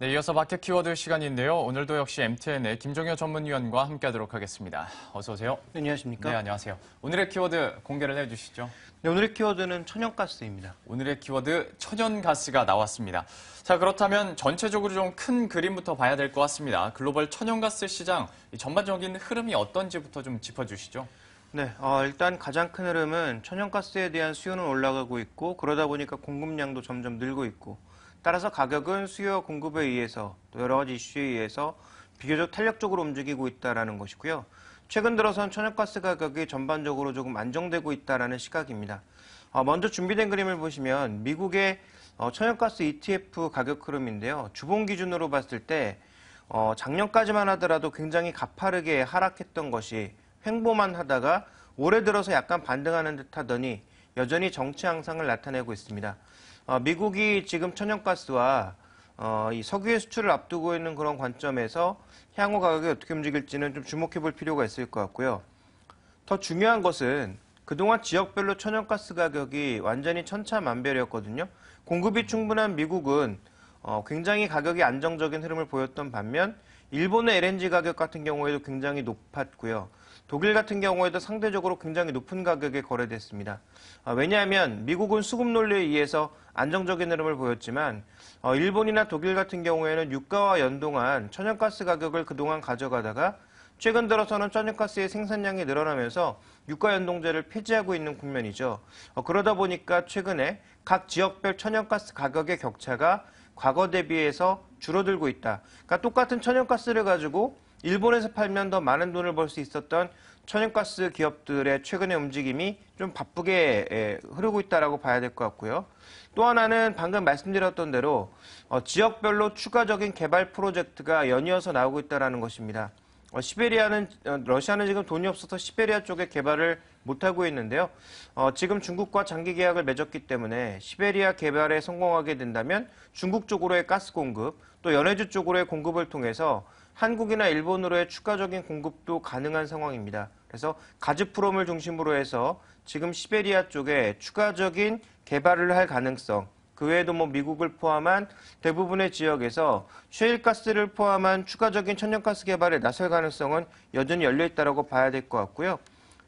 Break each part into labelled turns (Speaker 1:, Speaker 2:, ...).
Speaker 1: 네, 이어서 마켓 키워드 시간인데요. 오늘도 역시 MTN의 김종효 전문위원과 함께하도록 하겠습니다. 어서 오세요. 네, 안녕하십니까? 네, 안녕하세요. 오늘의 키워드 공개를 해주시죠. 네, 오늘의 키워드는 천연가스입니다. 오늘의 키워드 천연가스가 나왔습니다. 자, 그렇다면 전체적으로 좀 큰 그림부터 봐야 될 것 같습니다. 글로벌 천연가스 시장 전반적인 흐름이 어떤지부터 좀 짚어주시죠. 네, 어, 일단 가장 큰 흐름은 천연가스에 대한
Speaker 2: 수요는 올라가고 있고 그러다 보니까 공급량도 점점 늘고 있고 따라서 가격은 수요와 공급에 의해서 또 여러 가지 이슈에 의해서 비교적 탄력적으로 움직이고 있다는 것이고요. 최근 들어선 천연가스 가격이 전반적으로 조금 안정되고 있다는 시각입니다. 어, 먼저 준비된 그림을 보시면 미국의 어, 천연가스 ETF 가격 흐름인데요. 주봉 기준으로 봤을 때 어, 작년까지만 하더라도 굉장히 가파르게 하락했던 것이 횡보만 하다가 올해 들어서 약간 반등하는 듯 하더니 여전히 정치 양상을 나타내고 있습니다. 어, 미국이 지금 천연가스와 어, 이 석유의 수출을 앞두고 있는 그런 관점에서 향후 가격이 어떻게 움직일지는 좀 주목해 볼 필요가 있을 것 같고요. 더 중요한 것은 그동안 지역별로 천연가스 가격이 완전히 천차만별이었거든요. 공급이 충분한 미국은 어, 굉장히 가격이 안정적인 흐름을 보였던 반면 일본의 LNG 가격 같은 경우에도 굉장히 높았고요. 독일 같은 경우에도 상대적으로 굉장히 높은 가격에 거래됐습니다. 아, 왜냐하면 미국은 수급 논리에 의해서 안정적인 흐름을 보였지만 어, 일본이나 독일 같은 경우에는 유가와 연동한 천연가스 가격을 그동안 가져가다가 최근 들어서는 천연가스의 생산량이 늘어나면서 유가 연동제를 폐지하고 있는 국면이죠. 어, 그러다 보니까 최근에 각 지역별 천연가스 가격의 격차가 과거 대비해서 줄어들고 있다. 그러니까 똑같은 천연가스를 가지고 일본에서 팔면 더 많은 돈을 벌 수 있었던 천연가스 기업들의 최근의 움직임이 좀 바쁘게 예, 흐르고 있다라고 봐야 될 것 같고요. 또 하나는 방금 말씀드렸던 대로 어, 지역별로 추가적인 개발 프로젝트가 연이어서 나오고 있다는 것입니다. 어, 시베리아는 어, 러시아는 지금 돈이 없어서 시베리아 쪽에 개발을 못하고 있는데요. 어, 지금 중국과 장기 계약을 맺었기 때문에 시베리아 개발에 성공하게 된다면 중국 쪽으로의 가스 공급, 또 연해주 쪽으로의 공급을 통해서 한국이나 일본으로의 추가적인 공급도 가능한 상황입니다. 그래서 가즈프롬을 중심으로 해서 지금 시베리아 쪽에 추가적인 개발을 할 가능성, 그 외에도 뭐 미국을 포함한 대부분의 지역에서 쉐일가스를 포함한 추가적인 천연가스 개발에 나설 가능성은 여전히 열려 있다고 봐야 될 것 같고요.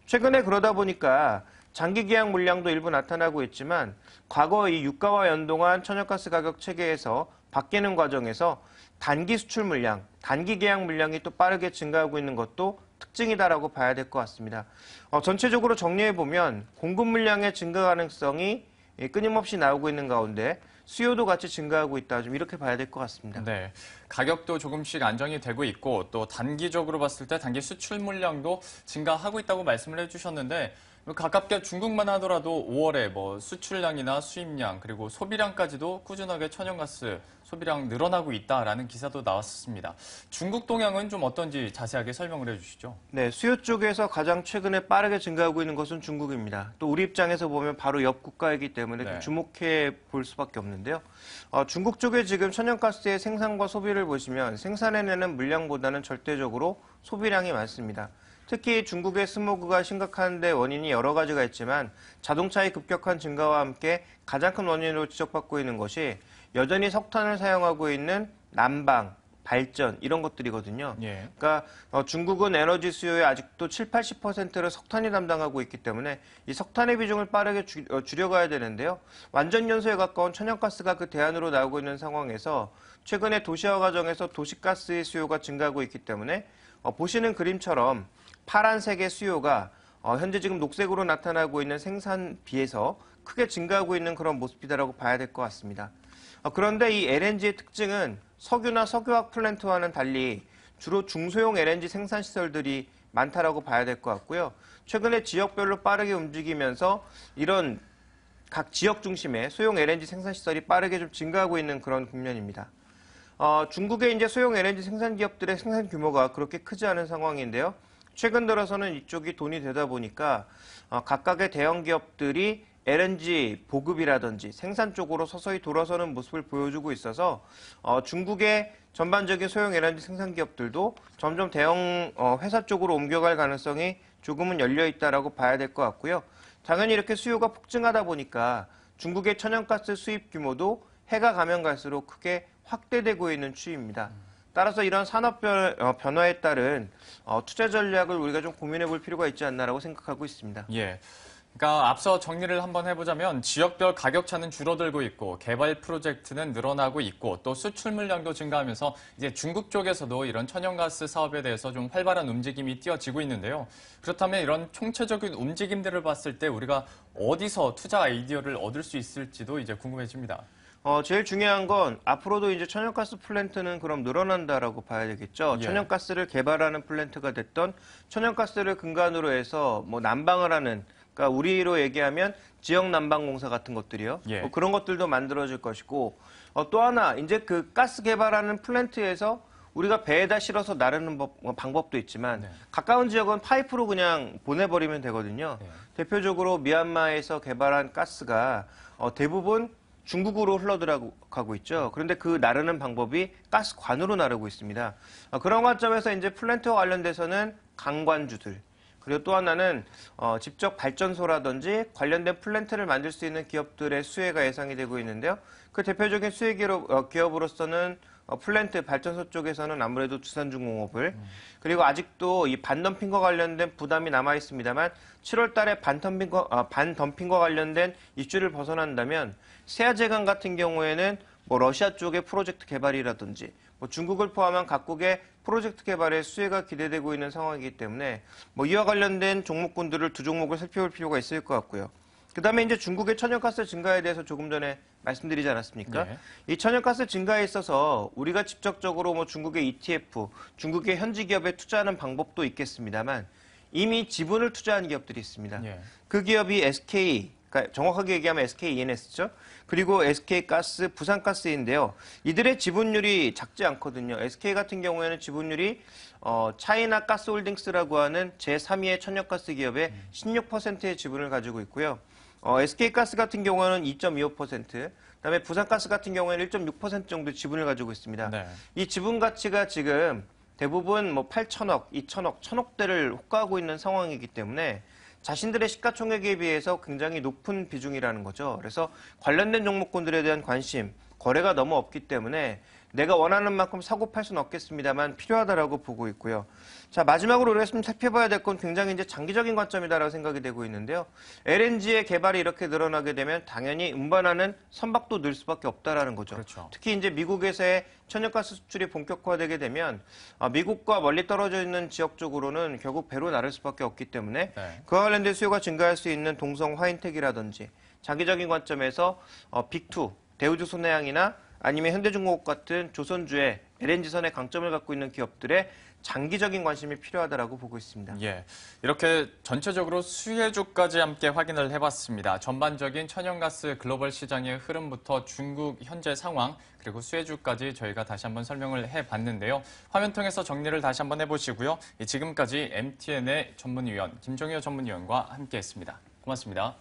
Speaker 2: 최근에 그러다 보니까 장기 계약 물량도 일부 나타나고 있지만 과거 이 유가와 연동한 천연가스 가격 체계에서 바뀌는 과정에서 단기 수출 물량, 단기 계약 물량이 또 빠르게 증가하고 있는 것도 특징이다라고 봐야 될 것 같습니다. 어, 전체적으로 정리해 보면 공급 물량의 증가
Speaker 1: 가능성이 예, 끊임없이 나오고 있는 가운데 수요도 같이 증가하고 있다. 좀 이렇게 봐야 될 것 같습니다. 네. 가격도 조금씩 안정이 되고 있고 또 단기적으로 봤을 때 단기 수출 물량도 증가하고 있다고 말씀을 해주셨는데 뭐 가깝게 중국만 하더라도 5월에 뭐 수출량이나 수입량 그리고 소비량까지도 꾸준하게 천연가스 소비량 늘어나고 있다라는 기사도 나왔습니다. 중국 동향은 좀 어떤지 자세하게 설명을 해주시죠.
Speaker 2: 네, 수요 쪽에서 가장 최근에 빠르게 증가하고 있는 것은 중국입니다. 또 우리 입장에서 보면 바로 옆 국가이기 때문에 네. 주목해 볼 수밖에 없는데요. 어, 중국 쪽에 지금 천연가스의 생산과 소비를 보시면 생산해내는 물량보다는 절대적으로 소비량이 많습니다. 특히 중국의 스모그가 심각한 데 원인이 여러 가지가 있지만 자동차의 급격한 증가와 함께 가장 큰 원인으로 지적받고 있는 것이 여전히 석탄을 사용하고 있는 난방, 발전 이런 것들이거든요. 예. 그러니까 어, 중국은 에너지 수요의 아직도 7, 80%를 석탄이 담당하고 있기 때문에 이 석탄의 비중을 빠르게 줄, 어, 줄여가야 되는데요. 완전 연소에 가까운 천연가스가 그 대안으로 나오고 있는 상황에서 최근에 도시화 과정에서 도시가스의 수요가 증가하고 있기 때문에 어, 보시는 그림처럼 파란색의 수요가 어, 현재 지금 녹색으로 나타나고 있는 생산 비에서 크게 증가하고 있는 그런 모습이다라고 봐야 될 것 같습니다. 어, 그런데 이 LNG의 특징은 석유나 석유화학 플랜트와는 달리 주로 중소형 LNG 생산 시설들이 많다라고 봐야 될 것 같고요. 최근에 지역별로 빠르게 움직이면서 이런 각 지역 중심의 소형 LNG 생산 시설이 빠르게 좀 증가하고 있는 그런 국면입니다. 어, 중국의 이제 소형 LNG 생산 기업들의 생산 규모가 그렇게 크지 않은 상황인데요. 최근 들어서는 이쪽이 돈이 되다 보니까 어, 각각의 대형 기업들이 LNG 보급이라든지 생산 쪽으로 서서히 돌아서는 모습을 보여주고 있어서 어, 중국의 전반적인 소형 LNG 생산 기업들도 점점 대형 어, 회사 쪽으로 옮겨갈 가능성이 조금은 열려 있다라고 봐야 될 것 같고요. 당연히 이렇게 수요가 폭증하다 보니까 중국의 천연가스 수입 규모도 해가 가면 갈수록 크게 확대되고 있는 추이입니다. 따라서 이런 산업 어, 변화에 따른 어, 투자 전략을
Speaker 1: 우리가 좀 고민해 볼 필요가 있지 않나라고 생각하고 있습니다. 예. 그러니까 앞서 정리를 한번 해보자면 지역별 가격 차는 줄어들고 있고 개발 프로젝트는 늘어나고 있고 또 수출 물량도 증가하면서 이제 중국 쪽에서도 이런 천연가스 사업에 대해서 좀 활발한 움직임이 뛰어지고 있는데요. 그렇다면 이런 총체적인 움직임들을 봤을 때 우리가 어디서 투자 아이디어를 얻을 수 있을지도 이제 궁금해집니다. 어, 제일 중요한 건 앞으로도 이제 천연가스
Speaker 2: 플랜트는 그럼 늘어난다라고 봐야 되겠죠. 예. 천연가스를 개발하는 플랜트가 됐던 천연가스를 근간으로 해서 뭐 난방을 하는 그러니까 우리로 얘기하면 지역 난방공사 같은 것들이요. 예. 뭐 그런 것들도 만들어질 것이고 어, 또 하나 이제 그 가스 개발하는 플랜트에서 우리가 배에다 실어서 나르는 법, 뭐 방법도 있지만 네. 가까운 지역은 파이프로 그냥 보내버리면 되거든요. 네. 대표적으로 미얀마에서 개발한 가스가 어, 대부분 중국으로 흘러들어가고 있죠. 그런데 그 나르는 방법이 가스관으로 나르고 있습니다. 어, 그런 관점에서 이제 플랜트와 관련돼서는 강관주들, 그리고 또 하나는 어, 직접 발전소라든지 관련된 플랜트를 만들 수 있는 기업들의 수혜가 예상이 되고 있는데요. 그 대표적인 수혜 기업, 어, 기업으로서는 어, 플랜트 발전소 쪽에서는 아무래도 두산중공업을 그리고 아직도 이 반덤핑과 관련된 부담이 남아 있습니다만 7월 달에 반덤핑과, 아, 반덤핑과 관련된 입주를 벗어난다면 세아제강 같은 경우에는 뭐 러시아 쪽의 프로젝트 개발이라든지 뭐 중국을 포함한 각국의 프로젝트 개발의 수혜가 기대되고 있는 상황이기 때문에 뭐 이와 관련된 종목군들을 두 종목을 살펴볼 필요가 있을 것 같고요. 그다음에 이제 중국의 천연가스 증가에 대해서 조금 전에 말씀드리지 않았습니까? 네. 이 천연가스 증가에 있어서 우리가 직접적으로 뭐 중국의 ETF, 중국의 현지 기업에 투자하는 방법도 있겠습니다만 이미 지분을 투자한 기업들이 있습니다. 네. 그 기업이 SK, 그러니까 정확하게 얘기하면 SKENS죠. 그리고 SK가스, 부산가스인데요. 이들의 지분율이 작지 않거든요. SK 같은 경우에는 지분율이 어, 차이나 가스홀딩스라고 하는 제3위의 천연가스 기업의 16%의 음. 지분을 가지고 있고요. 어, SK가스 같은 경우는 2.25%, 그다음에 부산가스 같은 경우에는 1.6% 정도 지분을 가지고 있습니다. 네. 이 지분 가치가 지금 대부분 뭐 8천억, 2천억, 천억대를 호가하고 있는 상황이기 때문에 자신들의 시가총액에 비해서 굉장히 높은 비중이라는 거죠. 그래서 관련된 종목군들에 대한 관심, 거래가 너무 없기 때문에 내가 원하는 만큼 사고 팔순 없겠습니다만 필요하다라고 보고 있고요. 자 마지막으로 우리가 좀 살펴봐야 될 건 굉장히 이제 장기적인 관점이다라고 생각이 되고 있는데요. LNG의 개발이 이렇게 늘어나게 되면 당연히 운반하는 선박도 늘 수밖에 없다라는 거죠. 그렇죠. 특히 이제 미국에서의 천연가스 수출이 본격화되게 되면 어, 미국과 멀리 떨어져 있는 지역 쪽으로는 결국 배로 나를 수밖에 없기 때문에 네. 그와 관련된 수요가 증가할 수 있는 동성 화인택이라든지 장기적인 관점에서 어, 빅투 대우조선해양이나 아니면 현대중공업 같은
Speaker 1: 조선주의 LNG선의 강점을 갖고 있는 기업들의 장기적인 관심이 필요하다고 보고 있습니다. 예, 이렇게 전체적으로 수혜주까지 함께 확인을 해봤습니다. 전반적인 천연가스 글로벌 시장의 흐름부터 중국 현재 상황 그리고 수혜주까지 저희가 다시 한번 설명을 해봤는데요. 화면 통해서 정리를 다시 한번 해보시고요. 지금까지 MTN의 전문위원 김종효 전문위원과 함께했습니다. 고맙습니다.